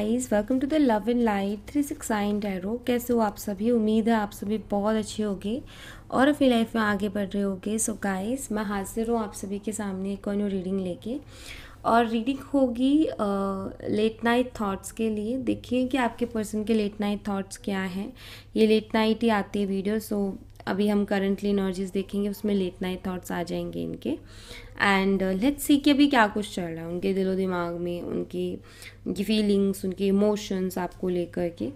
Guys welcome to the love and light three six nine tarot कैसे हो आप सभी उम्मीद है आप सभी बहुत अच्छे होगे और अपनी लाइफ में आगे बढ़ रहे होगे सो गाइस मैं हाजिर हूँ आप सभी के सामने एक और रीडिंग लेके और रीडिंग होगी लेट नाइट थॉट्स के लिए देखिए कि आपके पर्सन के लेट नाइट थाट्स क्या हैं ये लेट नाइट ही आती है वीडियो सो so, अभी हम करंटली एनर्जीज देखेंगे उसमें लेट नाइट थाट्स आ जाएंगे इनके एंड लेट्स सी के अभी क्या कुछ चल रहा है उनके दिलो दिमाग में उनकी उनकी फीलिंग्स उनके इमोशंस आपको लेकर के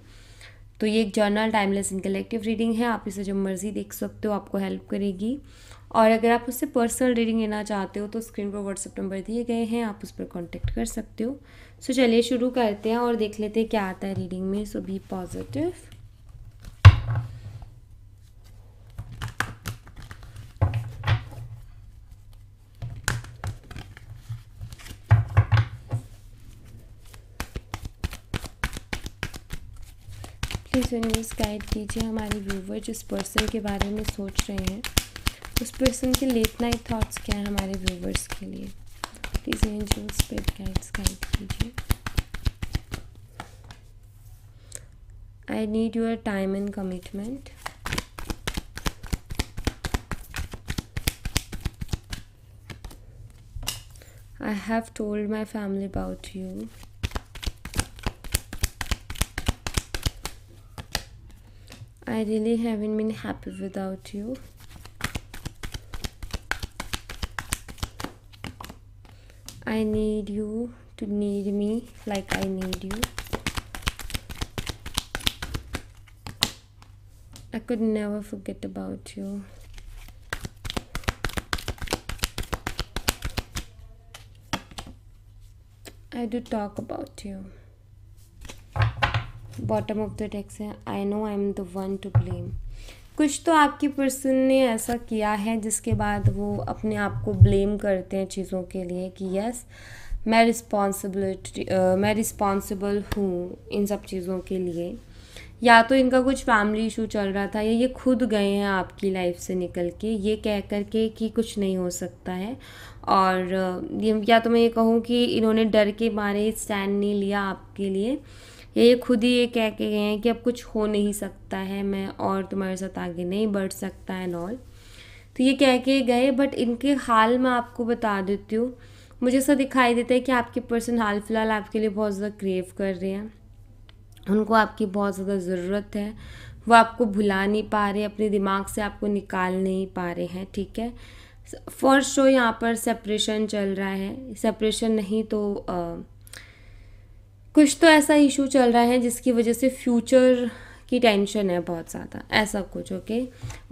तो ये एक general timeless in collective reading है आप इसे जब मर्ज़ी देख सकते हो आपको हेल्प करेगी और अगर आप उससे पर्सनल रीडिंग लेना चाहते हो तो स्क्रीन पर व्हाट्सअप नंबर दिए गए हैं आप उस पर कॉन्टेक्ट कर सकते हो सो so, चलिए शुरू करते हैं और देख लेते हैं क्या आता है रीडिंग में so be positive please universe guide कीजिए हमारे व्यूवर जिस पर्सन के बारे में सोच रहे हैं उस पर्सन के लेट नाइट थाट्स क्या हैं हमारे व्यूवर्स के लिए please angels pet guides guide कीजिए I need your time and commitment I have told my family about you I really haven't been happy without you. I need you to need me like I need you. I could never forget about you. I do talk about you. Bottom of the tax है I know I am the one to blame कुछ तो आपकी person ने ऐसा किया है जिसके बाद वो अपने आप को ब्लेम करते हैं चीज़ों के लिए कि यस मैं रिस्पॉन्सिबिलिटी मैं रिस्पॉन्सिबल हूँ इन सब चीज़ों के लिए या तो इनका कुछ फैमिली इशू चल रहा था या ये खुद गए हैं आपकी लाइफ से निकल के ये कह कर के कि कुछ नहीं हो सकता है और या तो मैं ये कहूँ कि इन्होंने डर के मारे स्टैंड नहीं लिया आपके लिए या ये खुद ही ये कह के गए हैं कि अब कुछ हो नहीं सकता है मैं और तुम्हारे साथ आगे नहीं बढ़ सकता एंड ऑल तो ये कह के गए बट इनके हाल मैं आपको बता देती हूँ मुझे ऐसा दिखाई देता है कि आपके पर्सन हाल फिलहाल आपके लिए बहुत ज़्यादा क्रेव कर रहे हैं उनको आपकी बहुत ज़्यादा ज़रूरत है वो आपको भुला नहीं पा रहे अपने दिमाग से आपको निकाल नहीं पा रहे हैं ठीक है फर्स्ट शो यहाँ पर सेपरेशन चल रहा है सेपरेशन नहीं तो आ, कुछ तो ऐसा इशू चल रहा है जिसकी वजह से फ्यूचर की टेंशन है बहुत ज़्यादा ऐसा कुछ ओके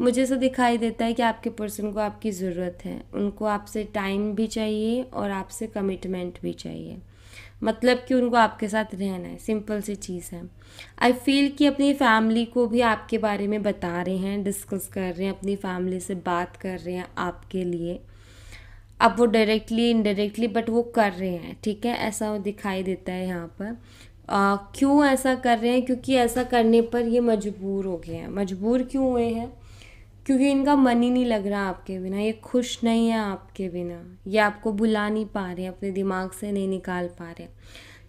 मुझे ऐसा दिखाई देता है कि आपके पर्सन को आपकी ज़रूरत है उनको आपसे टाइम भी चाहिए और आपसे कमिटमेंट भी चाहिए मतलब कि उनको आपके साथ रहना है सिंपल सी चीज़ है आई फील कि अपनी फैमिली को भी आपके बारे में बता रहे हैं डिस्कस कर रहे हैं अपनी फैमिली से बात कर रहे हैं आपके लिए अब वो डायरेक्टली इनडायरेक्टली बट वो कर रहे हैं ठीक है ऐसा वो दिखाई देता है यहाँ पर आ, क्यों ऐसा कर रहे हैं क्योंकि ऐसा करने पर ये मजबूर हो गए हैं मजबूर क्यों हुए हैं क्योंकि इनका मन ही नहीं लग रहा आपके बिना ये खुश नहीं है आपके बिना ये आपको भुला नहीं पा रहे अपने दिमाग से नहीं निकाल पा रहे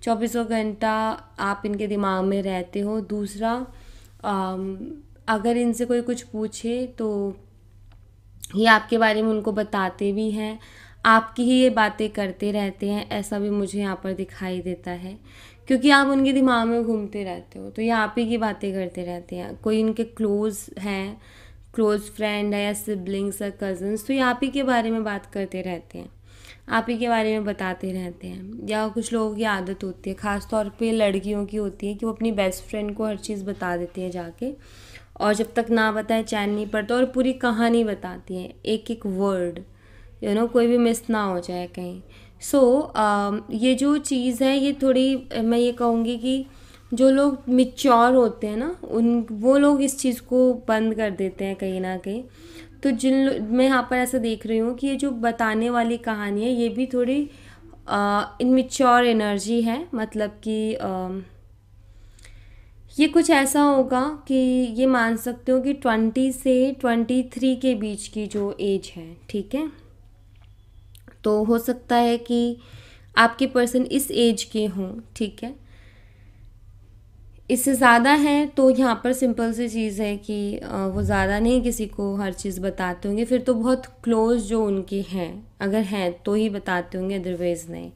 चौबीसों घंटा आप इनके दिमाग में रहते हो दूसरा आ, अगर इनसे कोई कुछ पूछे तो ये आपके बारे में उनको बताते भी हैं आपकी ही ये बातें करते रहते हैं ऐसा भी मुझे यहाँ पर दिखाई देता है क्योंकि आप उनके दिमाग में घूमते रहते हो तो ये आप ही की बातें करते रहते हैं कोई इनके क्लोज़ हैं क्लोज़ फ्रेंड है या सिबलिंग्स या कज़न्स तो ये आप ही के बारे में बात करते रहते हैं आप ही के बारे में बताते रहते हैं या कुछ लोगों की आदत होती है ख़ासतौर पर पे लड़कियों की होती है कि वो अपनी बेस्ट फ्रेंड को हर चीज़ बता देती है जाके और जब तक ना बताए चैन नहीं पड़ता और पूरी कहानी बताती हैं एक एक word you you know know, कोई भी मिस ना हो जाए कहीं सो so, uh, ये जो चीज़ है ये थोड़ी मैं ये कहूँगी कि जो लोग मिच्योर होते हैं ना उन वो लोग इस चीज़ को बंद कर देते हैं कहीं ना कहीं तो जिन मैं यहाँ पर ऐसा देख रही हूँ कि ये जो बताने वाली कहानी है ये भी थोड़ी इनमिच्योर uh, एनर्जी है मतलब कि uh, ये कुछ ऐसा होगा कि ये मान सकते हो कि ट्वेंटी से ट्वेंटी थ्री के बीच की जो एज है ठीक है तो हो सकता है कि आपके पर्सन इस एज के हों ठीक है इससे ज़्यादा है तो यहाँ पर सिंपल सी चीज़ है कि वो ज़्यादा नहीं किसी को हर चीज़ बताते होंगे फिर तो बहुत क्लोज जो उनके हैं अगर हैं तो ही बताते होंगे अदरवाइज़ नहीं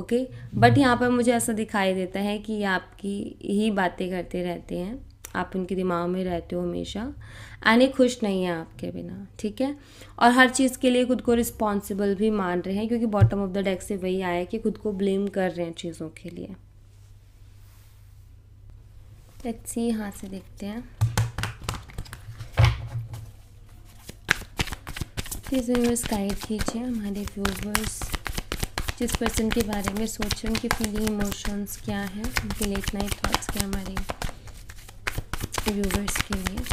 ओके बट यहाँ पर मुझे ऐसा दिखाई देता है कि ये आपकी ही बातें करते रहते हैं आप उनके दिमाग में रहते हो हमेशा यानी खुश नहीं है आपके बिना ठीक है और हर चीज़ के लिए खुद को रिस्पॉन्सिबल भी मान रहे हैं क्योंकि बॉटम ऑफ द डेक से वही आया कि खुद को ब्लेम कर रहे हैं चीज़ों के लिए लेट्स सी यहाँ से देखते हैं प्लीज़ व्यूवर्स गाइड कीजिए हमारे व्यूवर्स जिस पर्सन के बारे में सोच रहे उनकी फीलिंग इमोशंस क्या है उनके लिए इतना ही थॉट्स क्या हमारे for you rescuing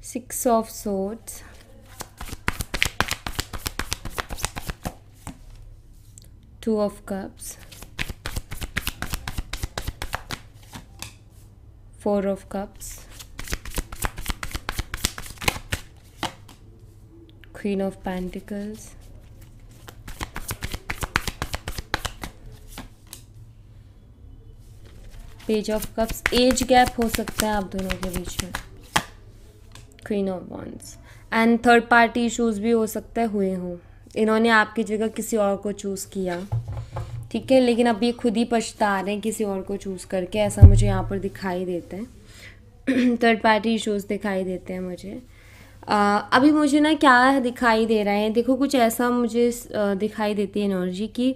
Six of Swords. Two of Cups. Four of Cups. Queen of Pentacles. Page of cups age gap हो सकता है आप दोनों के बीच में queen of wands and third party issues भी हो सकता है हुए हों इन्होंने आपकी जगह किसी और को चूज़ किया ठीक है लेकिन अब ये खुद ही पछता रहे हैं किसी और को चूज़ करके ऐसा मुझे यहाँ पर दिखाई देता है थर्ड पार्टी इशूज़ दिखाई देते हैं मुझे आ, अभी मुझे ना क्या दिखाई दे रहा है देखो कुछ ऐसा मुझे दिखाई देती है एनर्जी कि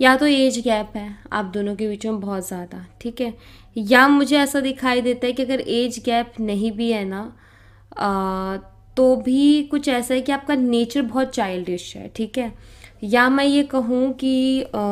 या तो एज गैप है आप दोनों के बीच में बहुत ज़्यादा ठीक है या मुझे ऐसा दिखाई देता है कि अगर एज गैप नहीं भी है ना आ, तो भी कुछ ऐसा है कि आपका नेचर बहुत चाइल्डिश है ठीक है या मैं ये कहूँ कि आ,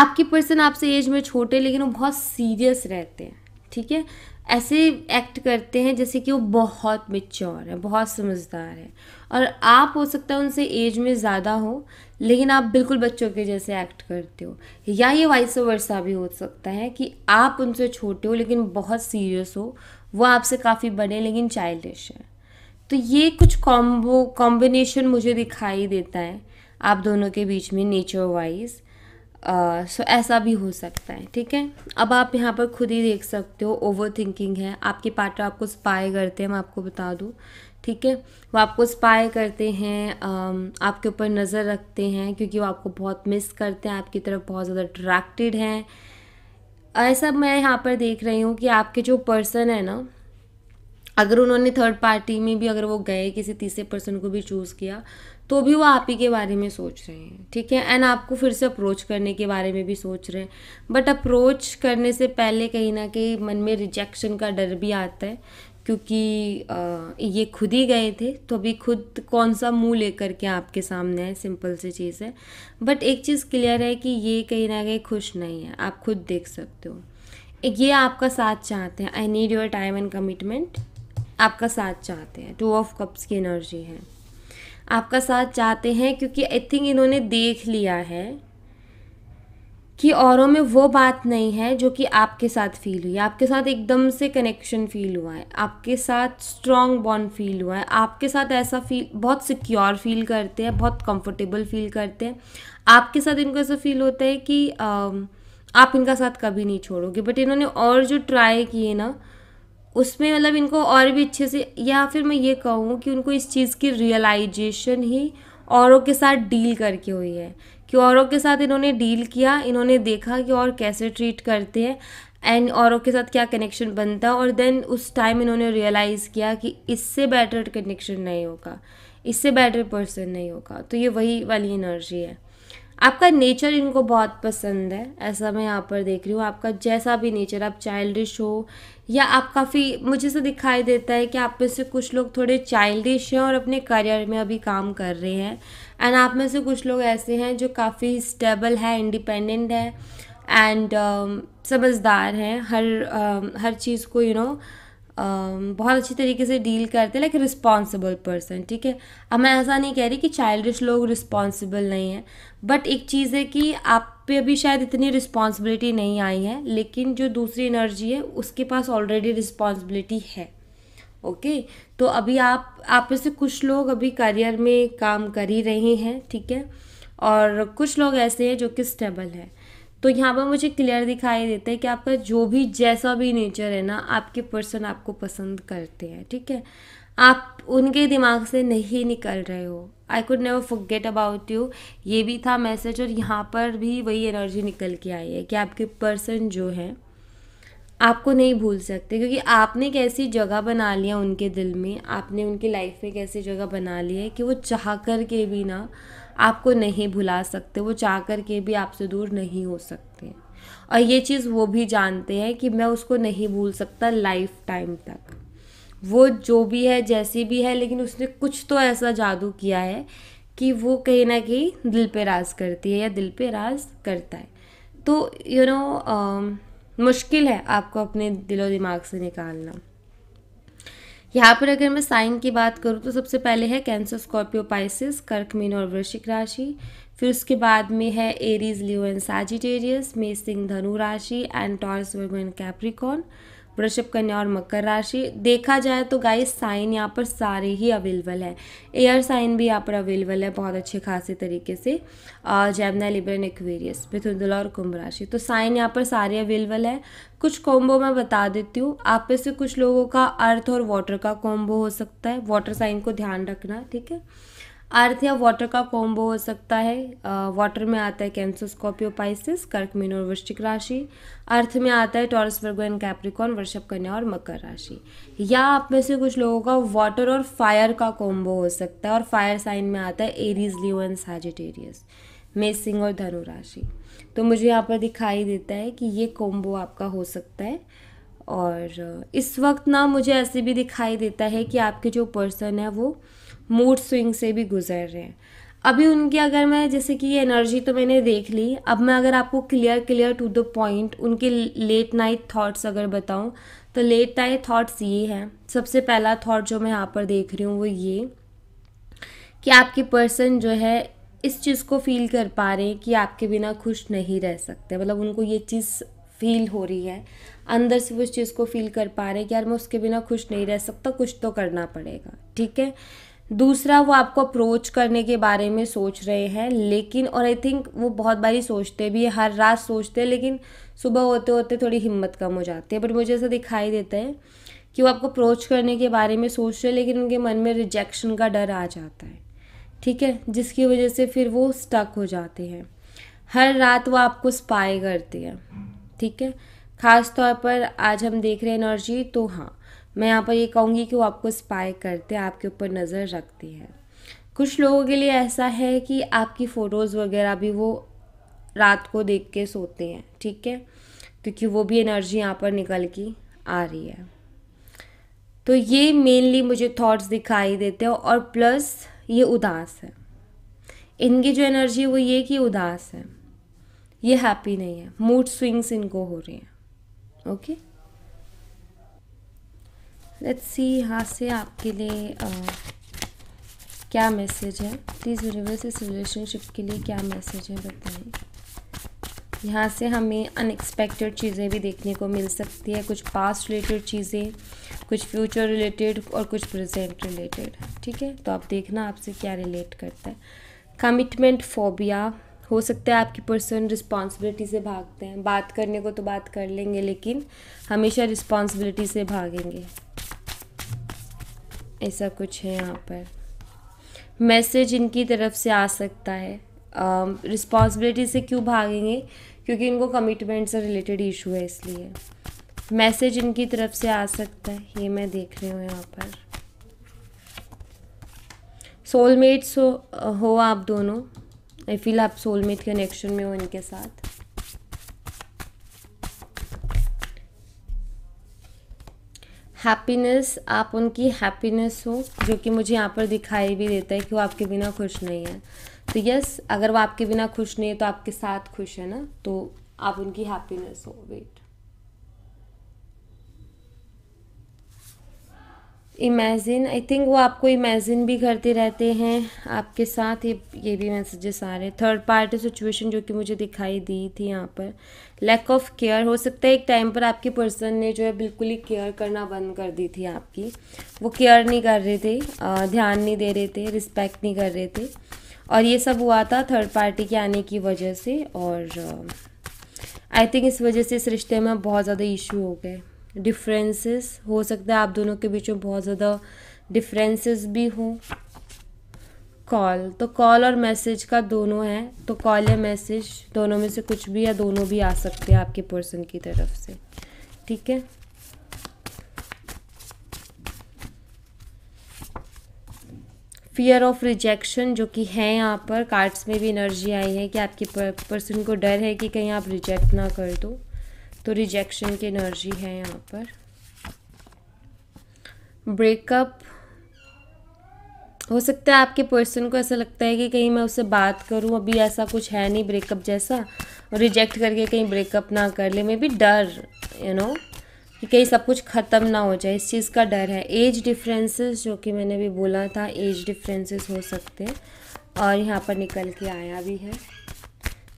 आपकी पर्सन आपसे एज में छोटे लेकिन वो बहुत सीरियस रहते हैं ठीक है ऐसे एक्ट करते हैं जैसे कि वो बहुत मिच्योर है बहुत समझदार है और आप हो सकता है उनसे एज में ज़्यादा हो लेकिन आप बिल्कुल बच्चों के जैसे एक्ट करते हो या ये वाइस वर्षा भी हो सकता है कि आप उनसे छोटे हो लेकिन बहुत सीरियस हो वो आपसे काफ़ी बड़े लेकिन चाइल्डिश हैं तो ये कुछ कॉम्बो कॉम्बिनेशन मुझे दिखाई देता है आप दोनों के बीच में नेचर वाइज सो ऐसा भी हो सकता है ठीक है अब आप यहाँ पर खुद ही देख सकते हो ओवर थिंकिंग है आपके पार्टनर आपको स्पाई करते हैं मैं आपको बता दूँ ठीक है वो आपको स्पाई करते हैं आपके ऊपर नज़र रखते हैं क्योंकि वो आपको बहुत मिस करते हैं आपकी तरफ बहुत ज़्यादा अट्रैक्टेड हैं ऐसा मैं यहाँ पर देख रही हूँ कि आपके जो पर्सन है ना अगर उन्होंने थर्ड पार्टी में भी अगर वो गए किसी तीसरे पर्सन को भी चूज़ किया तो भी वो आप ही के बारे में सोच रहे हैं ठीक है एंड आपको फिर से अप्रोच करने के बारे में भी सोच रहे हैं बट अप्रोच करने से पहले कहीं ना कहीं मन में रिजेक्शन का डर भी आता है क्योंकि आ, ये खुद ही गए थे तो अभी खुद कौन सा मुंह लेकर के आपके सामने है सिंपल सी चीज़ है बट एक चीज़ क्लियर है कि ये कहीं ना कहीं खुश नहीं है आप खुद देख सकते हो ये आपका साथ चाहते हैं I need your time and commitment आपका साथ चाहते हैं टू ऑफ कप्स की एनर्जी है आपका साथ चाहते हैं क्योंकि आई थिंक इन्होंने देख लिया है कि औरों में वो बात नहीं है जो कि आपके साथ फील हुई आपके साथ एकदम से कनेक्शन फील हुआ है आपके साथ स्ट्रॉन्ग बॉन्ड फील हुआ है आपके साथ ऐसा फील बहुत सिक्योर फील करते हैं बहुत कंफर्टेबल फील करते हैं आपके साथ इनको ऐसा फील होता है कि आ, आप इनका साथ कभी नहीं छोड़ोगे बट इन्होंने और जो ट्राई किए ना उसमें मतलब इनको और भी अच्छे से या फिर मैं ये कहूँ कि उनको इस चीज़ की रियलाइजेशन ही औरों के साथ डील करके हुई है कि औरों के साथ इन्होंने डील किया इन्होंने देखा कि और कैसे ट्रीट करते हैं एंड औरों के साथ क्या कनेक्शन बनता है और देन उस टाइम इन्होंने रियलाइज़ किया कि इससे बेटर कनेक्शन नहीं होगा इससे बेटर पर्सन नहीं होगा तो ये वही वाली एनर्जी है आपका नेचर इनको बहुत पसंद है ऐसा मैं यहाँ पर देख रही हूँ आपका जैसा भी नेचर आप चाइल्डिश हो या आप काफ़ी मुझे से दिखाई देता है कि आप में से कुछ लोग थोड़े चाइल्डिश हैं और अपने करियर में अभी काम कर रहे हैं एंड आप में से कुछ लोग ऐसे हैं जो काफ़ी स्टेबल है इंडिपेंडेंट है एंड समझदार हैं हर uh, हर चीज़ को यू you नो know, बहुत अच्छी तरीके से डील करते हैं लाइक रिस्पॉन्सिबल पर्सन ठीक है अब मैं ऐसा नहीं कह रही कि चाइल्डिश लोग रिस्पॉन्सिबल नहीं हैं बट एक चीज़ है कि आप पे अभी शायद इतनी रिस्पॉन्सिबिलिटी नहीं आई है लेकिन जो दूसरी एनर्जी है उसके पास ऑलरेडी रिस्पॉन्सिबिलिटी है ओके तो अभी आप आप में से कुछ लोग अभी करियर में काम कर ही रहे हैं ठीक है और कुछ लोग ऐसे हैं जो कि स्टेबल हैं तो यहाँ पर मुझे क्लियर दिखाई देता है कि आपका जो भी जैसा भी नेचर है ना आपके पर्सन आपको पसंद करते हैं ठीक है आप उनके दिमाग से नहीं निकल रहे हो I could never forget about you ये भी था मैसेज और यहाँ पर भी वही एनर्जी निकल के आई है कि आपके पर्सन जो है आपको नहीं भूल सकते क्योंकि आपने कैसी जगह बना लिया उनके दिल में आपने उनकी लाइफ में कैसी जगह बना ली है कि वो चाह कर के भी ना आपको नहीं भुला सकते वो चाह कर के भी आपसे दूर नहीं हो सकते और ये चीज़ वो भी जानते हैं कि मैं उसको नहीं भूल सकता लाइफ टाइम तक वो जो भी है जैसी भी है लेकिन उसने कुछ तो ऐसा जादू किया है कि वो कहीं ना कहीं दिल पे राज करती है या दिल पे राज करता है तो यू you नो know, मुश्किल है आपको अपने दिलो दिमाग से निकालना यहाँ पर अगर मैं साइन की बात करूँ तो सबसे पहले है कैंसर स्कॉर्पियो पाइसिस कर्क मीन और वृश्चिक राशि फिर उसके बाद में है एरीज लियो एंड सैजिटेरियस मेसिंग धनु राशि and Taurus Virgo and Capricorn वृषभ कन्या और मकर राशि देखा जाए तो गाइस साइन यहाँ पर सारे ही अवेलेबल है एयर साइन भी यहाँ पर अवेलेबल है बहुत अच्छे खासे तरीके से जैमना लिब्रन एक्वेरियस मिथुन तुला और कुंभ राशि तो साइन यहाँ पर सारे अवेलेबल है कुछ कॉम्बो मैं बता देती हूँ आप में से कुछ लोगों का अर्थ और वाटर का कॉम्बो हो सकता है वाटर साइन को ध्यान रखना ठीक है अर्थ या वाटर का कॉम्बो हो सकता है वाटर में आता है कैंसोस्कोपियो पाइसिस कर्क मीन और वृश्चिक राशि अर्थ में आता है टॉरस वर्गो एंड कैप्रिकॉन वर्षभ कन्या और मकर राशि या आप में से कुछ लोगों का वाटर और फायर का कॉम्बो हो सकता है और फायर साइन में आता है एरीज लियो एंड सैजिटेरियस मेसिंग और धनु राशि तो मुझे यहाँ पर दिखाई देता है कि ये कॉम्बो आपका हो सकता है और इस वक्त ना मुझे ऐसे भी दिखाई देता है कि आपके जो पर्सन है वो मूड स्विंग से भी गुजर रहे हैं अभी उनकी अगर मैं जैसे कि ये एनर्जी तो मैंने देख ली अब मैं अगर आपको clear clear to the point उनके लेट नाइट थॉट्स अगर बताऊं तो लेट नाइट थॉट्स ये हैं सबसे पहला थॉट जो मैं यहाँ पर देख रही हूँ वो ये कि आपकी पर्सन जो है इस चीज़ को फील कर पा रहे हैं कि आपके बिना खुश नहीं रह सकते मतलब उनको ये चीज़ फील हो रही है अंदर से वो उस चीज़ को फील कर पा रहे हैं कि यार मैं उसके बिना खुश नहीं रह सकता कुछ तो करना पड़ेगा ठीक है दूसरा वो आपको अप्रोच करने के बारे में सोच रहे हैं लेकिन और आई थिंक वो बहुत बारी सोचते भी है हर रात सोचते हैं लेकिन सुबह होते होते थोड़ी हिम्मत कम हो जाती है बट मुझे ऐसा दिखाई देता है कि वो आपको अप्रोच करने के बारे में सोच रहे हैं लेकिन उनके मन में रिजेक्शन का डर आ जाता है ठीक है जिसकी वजह से फिर वो स्टक हो जाते हैं हर रात वो आपको स्पाई करती है ठीक है ख़ास तौर पर आज हम देख रहे हैं एनर्जी तो हाँ मैं यहाँ पर ये कहूँगी कि वो आपको स्पाई करते हैं आपके ऊपर नज़र रखती है कुछ लोगों के लिए ऐसा है कि आपकी फ़ोटोज़ वगैरह भी वो रात को देख के सोते हैं ठीक है क्योंकि वो भी एनर्जी यहाँ पर निकल की आ रही है तो ये मेनली मुझे थॉट्स दिखाई देते हैं और प्लस ये उदास है इनकी जो एनर्जी है वो ये कि उदास है ये हैप्पी नहीं है मूड स्विंग्स इनको हो रही हैं ओके okay? लेट्स सी यहाँ से आपके लिए आ, क्या मैसेज है प्लीज़ यूनिवर्स इस रिलेशनशिप के लिए क्या मैसेज है बताइए यहाँ से हमें अनएक्सपेक्टेड चीज़ें भी देखने को मिल सकती है कुछ पास्ट रिलेटेड चीज़ें कुछ फ्यूचर रिलेटेड और कुछ प्रेजेंट रिलेटेड ठीक है तो आप देखना आपसे क्या रिलेट करता है कमिटमेंट फोबिया हो सकता है आपकी पर्सन रिस्पॉन्सिबिलिटी से भागते हैं बात करने को तो बात कर लेंगे लेकिन हमेशा रिस्पॉन्सिबिलिटी से भागेंगे ऐसा कुछ है यहाँ पर मैसेज इनकी तरफ से आ सकता है रिस्पॉन्सिबिलिटी um, से क्यों भागेंगे क्योंकि इनको कमिटमेंट से रिलेटेड इशू है इसलिए मैसेज इनकी तरफ से आ सकता है ये मैं देख रही हूँ यहाँ पर सोलमेट्स हो, हो आप दोनों आई फील आप सोलमेट कनेक्शन में हो इनके साथ हैप्पीनेस आप उनकी हैप्पीनेस हो जो कि मुझे यहाँ पर दिखाई भी देता है कि वो आपके बिना खुश नहीं है तो यस अगर वो आपके बिना खुश नहीं है तो आपके साथ खुश है ना तो आप उनकी हैप्पीनेस हो वेट इमेजिन आई थिंक वो आपको इमेजिन भी करते रहते हैं आपके साथ ये ये भी मैसेजेस आ रहे हैं थर्ड पार्टी सिचुएशन जो कि मुझे दिखाई दी थी यहाँ पर लैक ऑफ केयर हो सकता है एक टाइम पर आपके पर्सन ने जो है बिल्कुल ही केयर करना बंद कर दी थी आपकी वो केयर नहीं कर रहे थे ध्यान नहीं दे रहे थे रिस्पेक्ट नहीं कर रहे थे और ये सब हुआ था थर्ड पार्टी के आने की वजह से और आई थिंक इस वजह से इस रिश्ते में बहुत ज़्यादा इशू हो गए डिफरेंसेस हो सकता है आप दोनों के बीच में बहुत ज़्यादा डिफरेंसेस भी हो कॉल तो कॉल और मैसेज का दोनों है तो कॉल या मैसेज दोनों में से कुछ भी या दोनों भी आ सकते हैं आपके पर्सन की तरफ से ठीक है फियर ऑफ रिजेक्शन जो कि है यहाँ पर कार्ड्स में भी एनर्जी आई है कि आपके पर्सन को डर है कि कहीं आप रिजेक्ट ना कर दो तो रिजेक्शन की एनर्जी है यहाँ पर ब्रेकअप हो सकता है आपके पर्सन को ऐसा लगता है कि कहीं मैं उससे बात करूं अभी ऐसा कुछ है नहीं ब्रेकअप जैसा रिजेक्ट करके कहीं ब्रेकअप ना कर ले मे भी डर यू नो कि कहीं सब कुछ ख़त्म ना हो जाए इस चीज़ का डर है एज डिफरेंसेस जो कि मैंने भी बोला था एज डिफरेंसेस हो सकते हैं और यहाँ पर निकल के आया भी है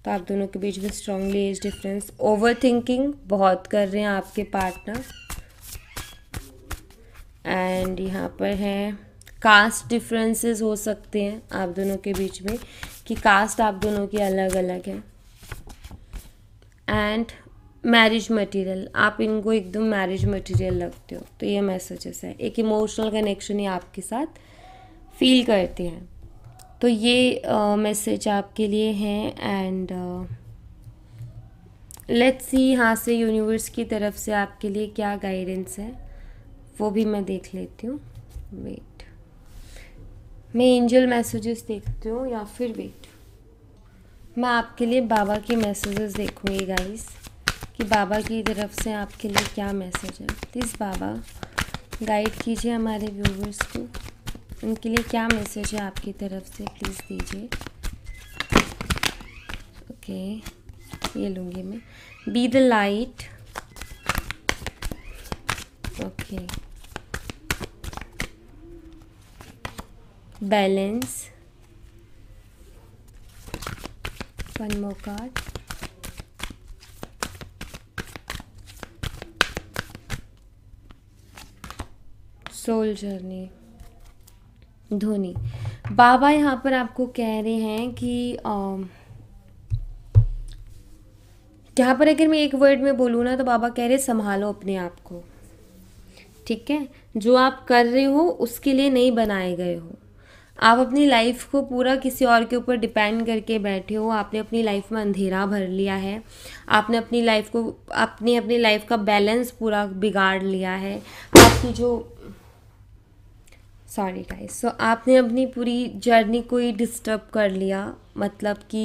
तो आप दोनों के बीच में strongly age difference over thinking बहुत कर रहे हैं आपके पार्टनर एंड यहाँ पर है कास्ट डिफरेंसेस हो सकते हैं आप दोनों के बीच में कि कास्ट आप दोनों की अलग अलग है एंड मैरिज मटेरियल आप इनको एकदम मैरिज मटेरियल लगते हो तो ये मैसेजेस है एक इमोशनल कनेक्शन ही आपके साथ फील करते हैं तो ये मैसेज आपके लिए हैं एंड लेट्स सी यहाँ से यूनिवर्स की तरफ से आपके लिए क्या गाइडेंस है वो भी मैं देख लेती हूँ वेट मैं एंजल मैसेजेस देखती हूँ या फिर वेट मैं आपके लिए बाबा के मैसेजेस देखूँगी गाइस कि बाबा की तरफ से आपके लिए क्या मैसेज है प्लीज़ बाबा गाइड कीजिए हमारे व्यूवर्स को उनके लिए क्या मैसेज है आपकी तरफ से प्लीज़ दीजिए ओके ये लूँगी मैं be the light okay balance one more card soul journey Dhoni बाबा यहाँ पर आपको कह रहे हैं कि यहाँ पर अगर मैं एक वर्ड में बोलूँ ना तो बाबा कह रहे संभालो अपने आप को ठीक है जो आप कर रहे हो उसके लिए नहीं बनाए गए हो आप अपनी लाइफ को पूरा किसी और के ऊपर डिपेंड करके बैठे हो आपने अपनी लाइफ में अंधेरा भर लिया है आपने अपनी लाइफ को अपनी अपनी लाइफ का बैलेंस पूरा बिगाड़ लिया है आपकी जो सॉरी गाइस सो आपने अपनी पूरी जर्नी को ही डिस्टर्ब कर लिया मतलब कि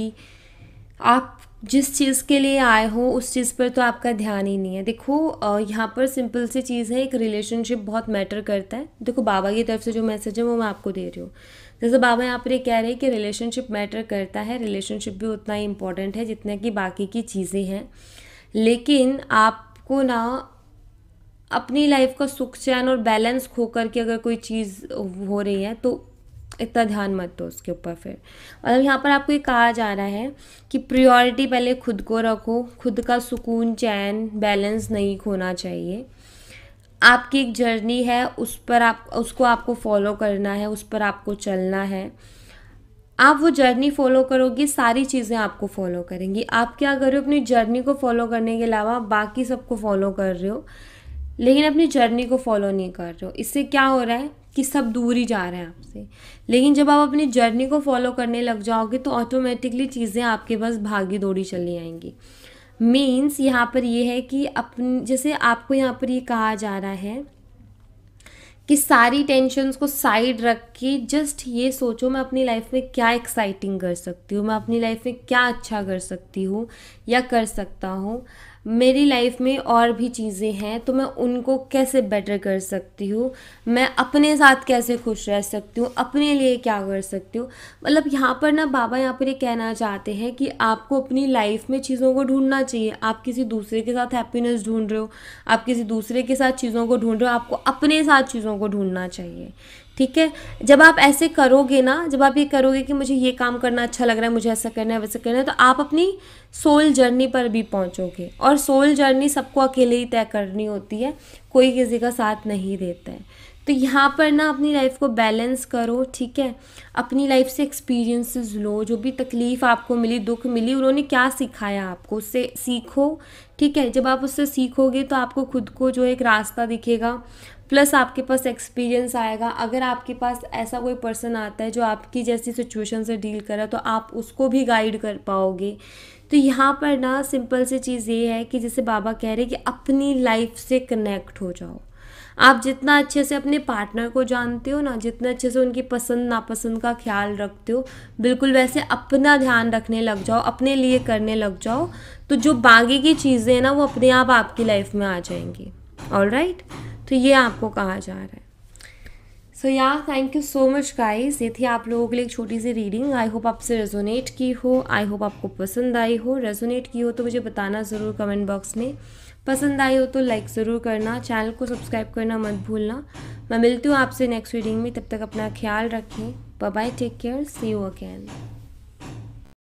आप जिस चीज़ के लिए आए हो उस चीज़ पर तो आपका ध्यान ही नहीं है देखो यहाँ पर सिंपल सी चीज़ है एक रिलेशनशिप बहुत मैटर करता है देखो बाबा की तरफ से जो मैसेज है वो मैं आपको दे रही हूँ जैसे बाबा यहाँ पर ये कह रहे हैं कि रिलेशनशिप मैटर करता है रिलेशनशिप भी उतना ही इम्पॉर्टेंट है जितना कि बाकी की चीज़ें हैं लेकिन आपको ना अपनी लाइफ का सुख चैन और बैलेंस खो कर के अगर कोई चीज़ हो रही है तो इतना ध्यान मत दो उसके ऊपर फिर मतलब यहाँ पर आपको ये कहा जा रहा है कि प्रायोरिटी पहले खुद को रखो खुद का सुकून चैन बैलेंस नहीं खोना चाहिए आपकी एक जर्नी है उस पर आप उसको आपको फॉलो करना है उस पर आपको चलना है आप वो जर्नी फॉलो करोगे सारी चीज़ें आपको फॉलो करेंगी आप क्या कर रहे हो अपनी जर्नी को फॉलो करने के अलावा बाकी सबको फॉलो कर रहे हो लेकिन अपनी जर्नी को फॉलो नहीं कर रहे हो इससे क्या हो रहा है कि सब दूर ही जा रहे हैं आपसे लेकिन जब आप अपनी जर्नी को फॉलो करने लग जाओगे तो ऑटोमेटिकली चीज़ें आपके पास भागी दौड़ी चली आएंगी मीन्स यहाँ पर ये है कि अपन जैसे आपको यहाँ पर ये कहा जा रहा है कि सारी टेंशन को साइड रख के जस्ट ये सोचो मैं अपनी लाइफ में क्या एक्साइटिंग कर सकती हूँ मैं अपनी लाइफ में क्या अच्छा कर सकती हूँ या कर सकता हूँ मेरी लाइफ में और भी चीज़ें हैं तो मैं उनको कैसे बेटर कर सकती हूँ मैं अपने साथ कैसे खुश रह सकती हूँ अपने लिए क्या कर सकती हूँ मतलब यहाँ पर ना बाबा यहाँ पर ये कहना चाहते हैं कि आपको अपनी लाइफ में चीज़ों को ढूंढना चाहिए आप किसी दूसरे के साथ हैप्पीनेस ढूंढ रहे हो आप किसी दूसरे के साथ चीज़ों को ढूंढ रहे हो आपको अपने साथ चीज़ों को ढूंढना चाहिए ठीक है जब आप ऐसे करोगे ना जब आप ये करोगे कि मुझे ये काम करना अच्छा लग रहा है मुझे ऐसा करना है वैसा करना है तो आप अपनी सोल जर्नी पर भी पहुंचोगे और सोल जर्नी सबको अकेले ही तय करनी होती है कोई किसी का साथ नहीं देता है तो यहाँ पर ना अपनी लाइफ को बैलेंस करो ठीक है अपनी लाइफ से एक्सपीरियंसेस लो जो भी तकलीफ़ आपको मिली दुख मिली उन्होंने क्या सिखाया आपको उससे सीखो ठीक है जब आप उससे सीखोगे तो आपको खुद को जो एक रास्ता दिखेगा प्लस आपके पास एक्सपीरियंस आएगा अगर आपके पास ऐसा कोई पर्सन आता है जो आपकी जैसी सिचुएशन से डील करा तो आप उसको भी गाइड कर पाओगे तो यहाँ पर ना सिंपल सी चीज़ ये है कि जैसे बाबा कह रहे कि अपनी लाइफ से कनेक्ट हो जाओ आप जितना अच्छे से अपने पार्टनर को जानते हो ना जितना अच्छे से उनकी पसंद नापसंद का ख्याल रखते हो बिल्कुल वैसे अपना ध्यान रखने लग जाओ अपने लिए करने लग जाओ तो जो बाकी की चीज़ें हैं ना वो अपने आप आपकी लाइफ में आ जाएंगी ऑल राइट right? तो ये आपको कहा जा रहा है सो या thank you so much guys ये थी आप लोगों के लिए एक छोटी सी रीडिंग आई होप आपसे रेजोनेट की हो आई होप आपको पसंद आई हो रेजोनेट की हो तो मुझे बताना ज़रूर कमेंट बॉक्स में पसंद आई हो तो लाइक ज़रूर करना चैनल को सब्सक्राइब करना मत भूलना मैं मिलती हूँ आपसे नेक्स्ट रीडिंग में तब तक अपना ख्याल रखें bye take care see you again